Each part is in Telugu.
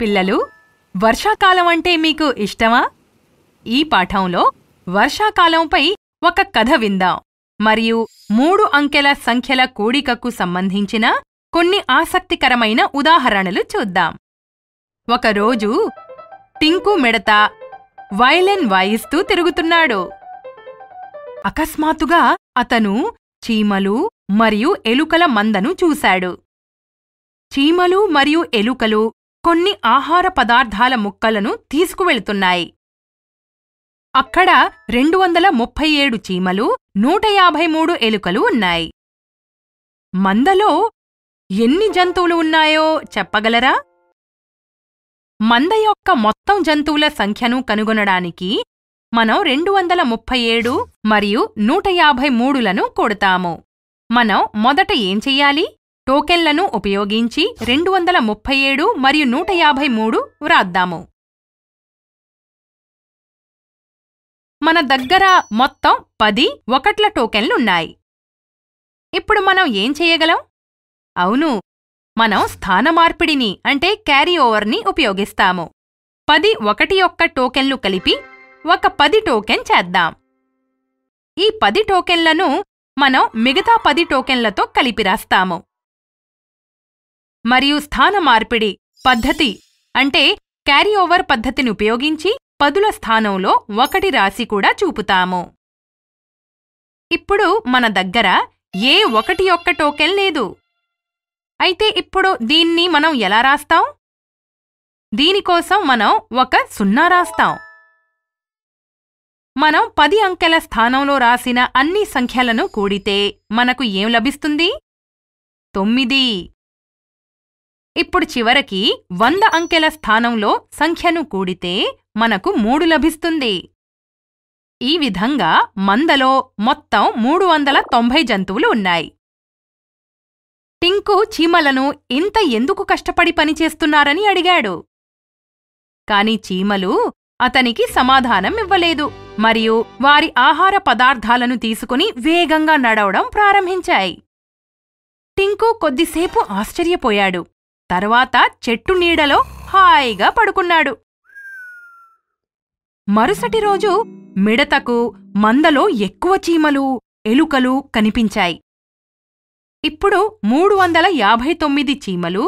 పిల్లలు వర్షాకాలం అంటే మీకు ఇష్టమా ఈ పాఠంలో వర్షాకాలంపై ఒక కథ విందాం మరియు మూడు అంకెల సంఖ్యల కూడికకు సంబంధించిన కొన్ని ఆసక్తికరమైన ఉదాహరణలు చూద్దాం ఒకరోజు టింకు మెడత వైలెన్ వాయిస్తూ తిరుగుతున్నాడు అకస్మాత్తుగా అతను చీమలు మరియు ఎలుకల మందను చూశాడు చీమలు మరియు ఎలుకలు కొన్ని ఆహార పదార్థాల ముక్కలను తీసుకువెళుతున్నాయి అక్కడ రెండు వందల ముప్పై ఏడు చీమలు నూట యాభై మూడు ఎలుకలు ఉన్నాయి మందలో ఎన్ని జంతువులు ఉన్నాయో చెప్పగలరా మంద యొక్క మొత్తం జంతువుల సంఖ్యను కనుగొనడానికి మనం రెండు వందల ముప్పై ఏడు మరియు నూట యాభై మూడులను కొడతాము మనం మొదట ఏం చెయ్యాలి టోకెన్లను ఉపయోగించి రెండు వందల ముప్పై ఏడు మరియు నూట యాభై మూడు వ్రాద్దాము మన దగ్గర మొత్తం పది ఒకట్ల టోకెన్లున్నాయి ఇప్పుడు మనం ఏం చేయగలం అవును మనం స్థానమార్పిడిని అంటే క్యారీ ఓవర్ని ఉపయోగిస్తాము పది ఒకటి యొక్క టోకెన్లు కలిపి ఒక పది టోకెన్ చేద్దాం ఈ పది టోకెన్లను మనం మిగతా పది టోకెన్లతో కలిపి రాస్తాము మరియు స్థాన మార్పిడి పద్ధతి అంటే క్యారీ ఓవర్ పద్ధతిని ఉపయోగించి పదుల స్థానంలో ఒకటి రాసి కూడా చూపుతాము ఇప్పుడు మన దగ్గర ఏ ఒకటి యొక్క టోకెన్ లేదు అయితే ఇప్పుడు దీన్ని మనం ఎలా రాస్తాం దీనికోసం మనం ఒక సున్నా రాస్తాం మనం పది అంకెల స్థానంలో రాసిన అన్ని సంఖ్యలను కూడితే మనకు ఏం లభిస్తుంది తొమ్మిది ఇప్పుడు చివరికి వంద అంకెల స్థానంలో సంఖ్యను కూడితే మనకు మూడు లభిస్తుంది ఈ విధంగా మందలో మొత్తం మూడు వందల తొంభై జంతువులు ఉన్నాయి టింకు చీమలను ఇంత ఎందుకు కష్టపడి పనిచేస్తున్నారని అడిగాడు కాని చీమలు అతనికి సమాధానం ఇవ్వలేదు మరియు వారి ఆహార పదార్థాలను తీసుకుని వేగంగా నడవడం ప్రారంభించాయి టింకు కొద్దిసేపు ఆశ్చర్యపోయాడు తర్వాత చెట్టు నీడలో హాయిగా పడుకున్నాడు మరుసటి రోజు మిడతకు మందలో ఎక్కువ చీమలు ఎలుకలు కనిపించాయి ఇప్పుడు మూడు వందల యాభై తొమ్మిది చీమలు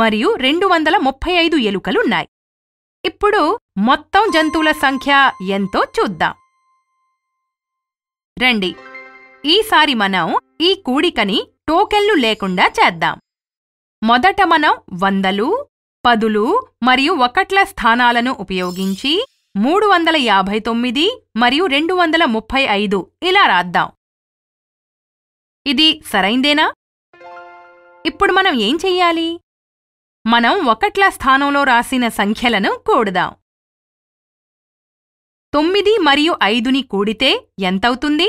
మరియు రెండు వందల ముప్పై ఐదు ఎలుకలున్నాయి ఇప్పుడు మొత్తం జంతువుల సంఖ్య ఎంతో చూద్దాం రండి ఈసారి మనం ఈ కూడికని టోకెన్లు లేకుండా చేద్దాం మొదట మనం వందలు పదులు మరియు ఒకట్ల స్థానాలను ఉపయోగించి మూడు వందల యాభై తొమ్మిది మరియు రెండు వందల ముప్పై ఐదు ఇలా రాద్దాం ఇది సరైందేనా ఇప్పుడు మనం ఏం చెయ్యాలి మనం ఒకట్ల స్థానంలో రాసిన సంఖ్యలను కూడుదాం తొమ్మిది మరియు ఐదుని కూడితే ఎంతవుతుంది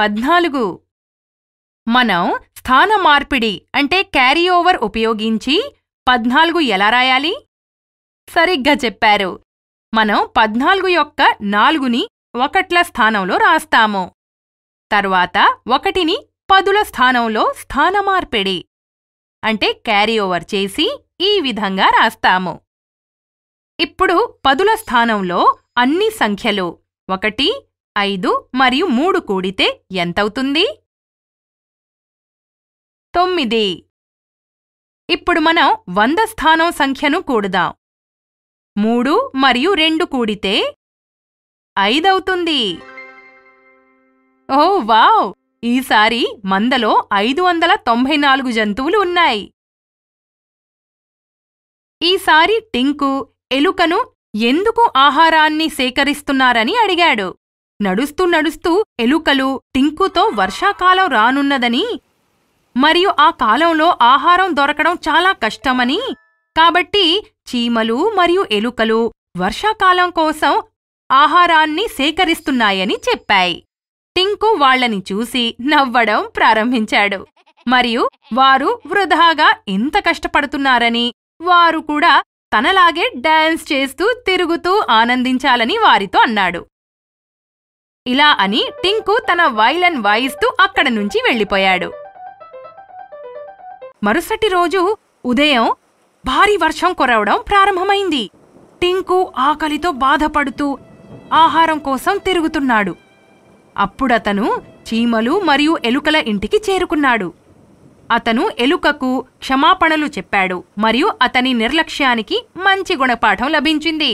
పద్నాలుగు మనం స్థాన మార్పిడి అంటే క్యారీ ఓవర్ ఉపయోగించి పద్నాలుగు ఎలా రాయాలి సరిగ్గా చెప్పారు మనం పద్నాలుగు యొక్క నాలుగుని ఒకట్ల స్థానంలో రాస్తాము తర్వాత ఒకటిని పదుల స్థానంలో స్థాన మార్పిడి అంటే క్యారీ ఓవర్ చేసి ఈ విధంగా రాస్తాము ఇప్పుడు పదుల స్థానంలో అన్ని సంఖ్యలు ఒకటి ఐదు మరియు మూడు కూడితే ఎంతవుతుంది తొమ్మిది ఇప్పుడు మనం వంద స్థానం సంఖ్యను కూడుదాం మూడు మరియు రెండు కూడితే ఐదవుతుంది ఓ వావ్ ఈసారి మందలో ఐదు వందల తొంభై నాలుగు జంతువులు ఉన్నాయి ఈసారి టింకు ఎలుకను ఎందుకు ఆహారాన్ని సేకరిస్తున్నారని అడిగాడు నడుస్తూ నడుస్తూ ఎలుకలు టింకుతో వర్షాకాలం రానున్నదని మరియు ఆ కాలంలో ఆహారం దొరకడం చాలా కష్టమని కాబట్టి చీమలు మరియు ఎలుకలు వర్షాకాలం కోసం ఆహారాన్ని సేకరిస్తున్నాయని చెప్పాయి టింకు వాళ్లని చూసి నవ్వడం ప్రారంభించాడు మరియు వారు వృధాగా ఇంత కష్టపడుతున్నారని వారు కూడా తనలాగే డాన్స్ చేస్తూ తిరుగుతూ ఆనందించాలని వారితో అన్నాడు ఇలా అని టింకు తన వైలన్ వాయిస్తూ అక్కడ నుంచి వెళ్ళిపోయాడు మరుసటి రోజు ఉదయం భారీ వర్షం కురవడం ప్రారంభమైంది టింకు ఆకలితో బాధపడుతూ ఆహారం కోసం తిరుగుతున్నాడు అప్పుడతను చీమలు మరియు ఎలుకల ఇంటికి చేరుకున్నాడు అతను ఎలుకకు క్షమాపణలు చెప్పాడు మరియు అతని నిర్లక్ష్యానికి మంచి గుణపాఠం లభించింది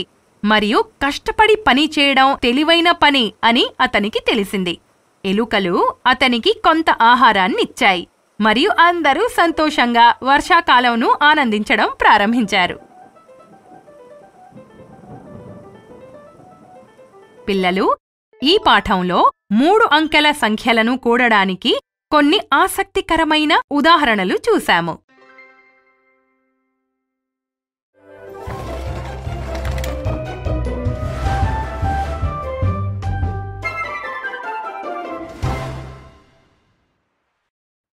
మరియు కష్టపడి పని చేయడం తెలివైన పని అని అతనికి తెలిసింది ఎలుకలు అతనికి కొంత ఆహారాన్నిచ్చాయి మరియు అందరూ సంతోషంగా వర్షాకాలంను ఆనందించడం ప్రారంభించారు పిల్లలు ఈ పాఠంలో మూడు అంకెల సంఖ్యలను కూడడానికి కొన్ని ఆసక్తికరమైన ఉదాహరణలు చూశాము